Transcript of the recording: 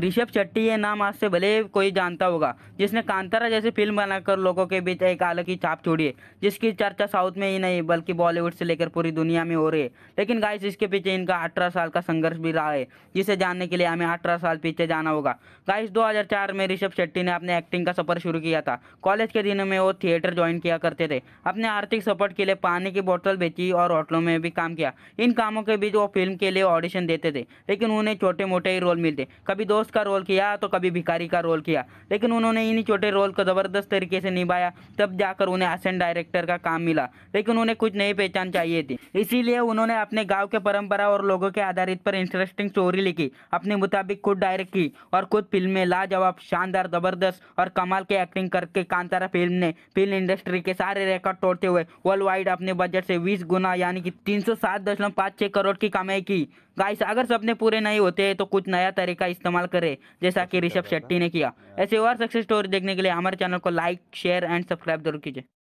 ऋषभ शेट्टी ये नाम आज से भले कोई जानता होगा जिसने कांतारा जैसी फिल्म बनाकर लोगों के बीच एक अलग ही छाप छोड़ी है जिसकी चर्चा साउथ में ही नहीं बल्कि बॉलीवुड से लेकर पूरी दुनिया में हो रही है लेकिन गाइस इसके पीछे इनका अठारह साल का संघर्ष भी रहा है जिसे जानने के लिए हमें अठारह साल पीछे जाना होगा गाइस दो में ऋषभ शेट्टी ने अपने एक्टिंग का सफर शुरू किया था कॉलेज के दिनों में वो थिएटर ज्वाइन किया करते थे अपने आर्थिक सपोर्ट के लिए पानी की बोतल बेची और होटलों में भी काम किया इन कामों के बीच वो फिल्म के लिए ऑडिशन देते थे लेकिन उन्हें छोटे मोटे ही रोल मिलते कभी दो दोस्त का रोल किया तो कभी भिखारी का रोल किया लेकिन उन्होंने इन्हीं छोटे रोल को ज़बरदस्त तरीके से निभाया तब जाकर उन्हें असेंट डायरेक्टर का काम मिला लेकिन उन्हें कुछ नई पहचान चाहिए थी इसीलिए उन्होंने अपने गाँव के परंपरा और लोगों के आधारित पर इंटरेस्टिंग स्टोरी लिखी अपने मुताबिक खुद डायरेक्ट की और खुद फिल्में लाजवाब शानदार ज़बरदस्त और कमाल के एक्टिंग करके कांतारा फिल्म ने फिल्म इंडस्ट्री के सारे रिकॉर्ड तोड़ते हुए वर्ल्ड वाइड अपने बजट से 20 गुना यानी कि तीन सौ करोड़ की कमाई की गाइस अगर सपने पूरे नहीं होते तो कुछ नया तरीका इस्तेमाल करें जैसा कि ऋषभ शेट्टी ने किया ऐसे और सक्सेस स्टोरी देखने के लिए हमारे चैनल को लाइक शेयर एंड सब्सक्राइब जरूर कीजिए